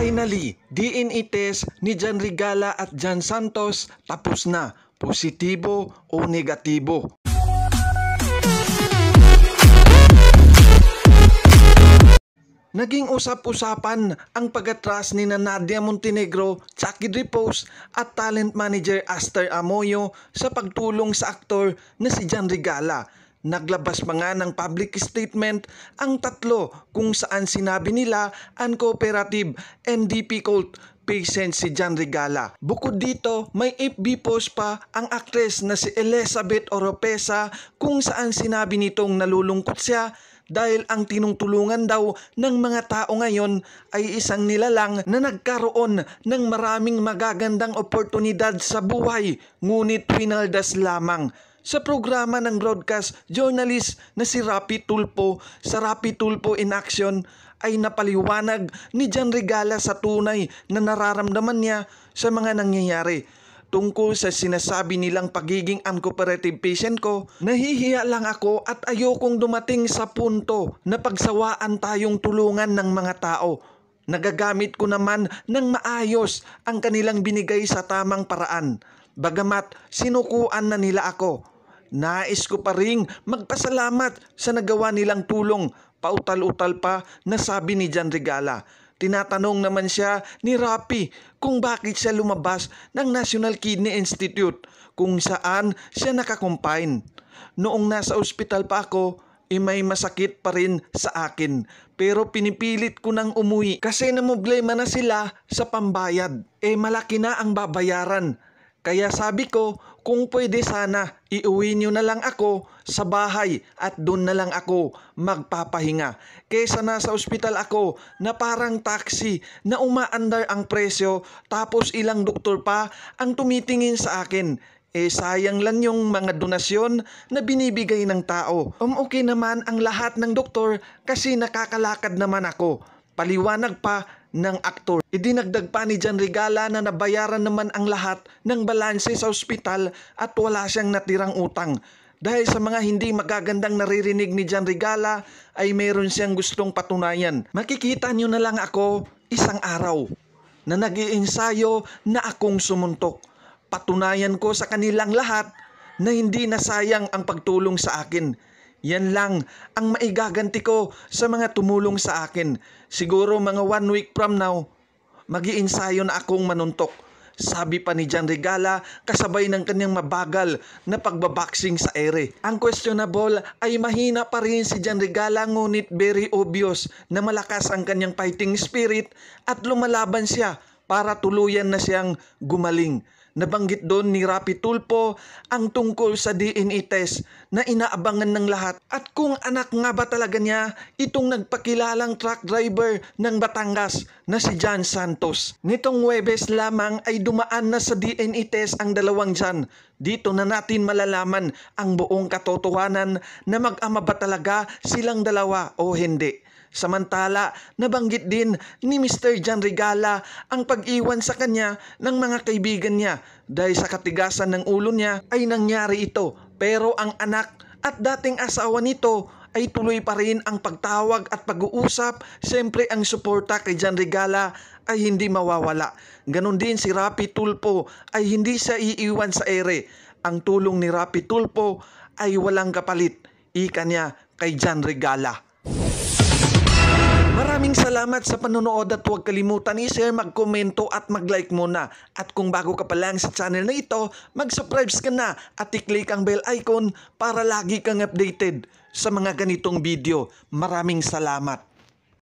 Finally, DNA test ni Jan Regala at Jan Santos tapos na. Positibo o negatibo? Naging usap-usapan ang pag-atras ni Nadia Montenegro, Chucky Repose at talent manager Aster Amoyo sa pagtulong sa aktor na si Jan Regala Naglabas pa nga ng public statement ang tatlo kung saan sinabi nila cooperative NDP cult patient si John Regala. Bukod dito, may FB post pa ang actress na si Elizabeth Oropesa kung saan sinabi nitong nalulungkot siya dahil ang tinutulungan daw ng mga tao ngayon ay isang nilalang na nagkaroon ng maraming magagandang oportunidad sa buhay ngunit winaldas lamang sa programa ng broadcast journalist na si Rapi Tulpo sa Rapi Tulpo in Action ay napaliwanag ni Jan Regala sa tunay na nararamdaman niya sa mga nangyayari tungkol sa sinasabi nilang pagiging uncooperative patient ko, nahihiya lang ako at ayokong dumating sa punto na pagsawaan tayong tulungan ng mga tao. Nagagamit ko naman ng maayos ang kanilang binigay sa tamang paraan. Bagamat sinukuan na nila ako, nais ko pa ring magpasalamat sa nagawa nilang tulong. Pautal-utal pa na sabi ni John Regala. Tinatanong naman siya ni Rapi kung bakit siya lumabas ng National Kidney Institute kung saan siya nakakumpine. Noong nasa ospital pa ako, eh may masakit pa rin sa akin. Pero pinipilit ko nang umuwi kasi namoblema na sila sa pambayad. Eh malaki na ang babayaran kaya sabi ko, kung pwede sana, iuwi niyo na lang ako sa bahay at doon na lang ako magpapahinga. Kesa nasa ospital ako na parang taxi na umaandar ang presyo tapos ilang doktor pa ang tumitingin sa akin. Eh sayang lang yung mga donasyon na binibigay ng tao. Um okay naman ang lahat ng doktor kasi nakakalakad naman ako. Paliwanag pa ng aktor. Idinagdag pa ni John Regala na nabayaran naman ang lahat ng balanse sa ospital at wala siyang natirang utang. Dahil sa mga hindi magagandang naririnig ni John Regala ay meron siyang gustong patunayan. Makikita niyo na lang ako isang araw na nag-iinsayo na akong sumuntok. Patunayan ko sa kanilang lahat na hindi nasayang ang pagtulong sa akin yan lang ang maigaganti ko sa mga tumulong sa akin. Siguro mga one week from now, mag na akong manuntok. Sabi pa ni John Regala kasabay ng kanyang mabagal na pagbaboxing sa ere. Ang questionable ay mahina pa rin si John Regala ngunit very obvious na malakas ang kanyang fighting spirit at lumalaban siya para tuluyan na siyang gumaling. Nabanggit doon ni Rapi Tulpo ang tungkol sa DNA test na inaabangan ng lahat at kung anak nga ba talaga niya itong nagpakilalang truck driver ng Batangas na si John Santos. Nitong Webes lamang ay dumaan na sa DNA test ang dalawang John. Dito na natin malalaman ang buong katotohanan na mag-ama ba talaga silang dalawa o hindi. Samantala, nabanggit din ni Mr. John Regala ang pag-iwan sa kanya ng mga kaibigan niya dahil sa katigasan ng ulo niya ay nangyari ito. Pero ang anak at dating asawa nito ay tuloy pa rin ang pagtawag at pag-uusap. Siyempre ang suporta kay John Regala ay hindi mawawala. Ganon din si Rapi Tulpo ay hindi siya iiwan sa ere. Ang tulong ni Rapi Tulpo ay walang kapalit. Ika niya kay John Regala. Salamat sa panonood at huwag kalimutan i-share, mag magkomento at mag-like muna. At kung bago ka pa lang sa channel na ito, mag-subscribe ka na at i-click ang bell icon para lagi kang updated sa mga ganitong video. Maraming salamat!